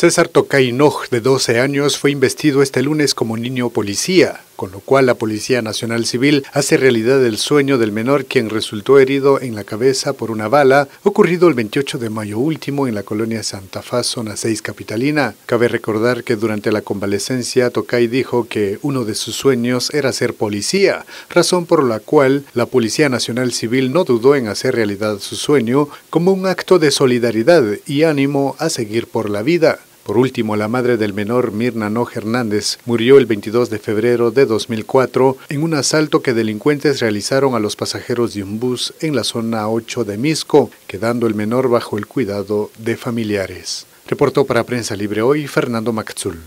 César Noch, de 12 años, fue investido este lunes como niño policía, con lo cual la Policía Nacional Civil hace realidad el sueño del menor quien resultó herido en la cabeza por una bala ocurrido el 28 de mayo último en la colonia Santa Faz, zona 6 capitalina. Cabe recordar que durante la convalecencia Tocay dijo que uno de sus sueños era ser policía, razón por la cual la Policía Nacional Civil no dudó en hacer realidad su sueño como un acto de solidaridad y ánimo a seguir por la vida. Por último, la madre del menor, Mirna No Hernández, murió el 22 de febrero de 2004 en un asalto que delincuentes realizaron a los pasajeros de un bus en la zona 8 de Misco, quedando el menor bajo el cuidado de familiares. Reportó para Prensa Libre Hoy Fernando Maxul.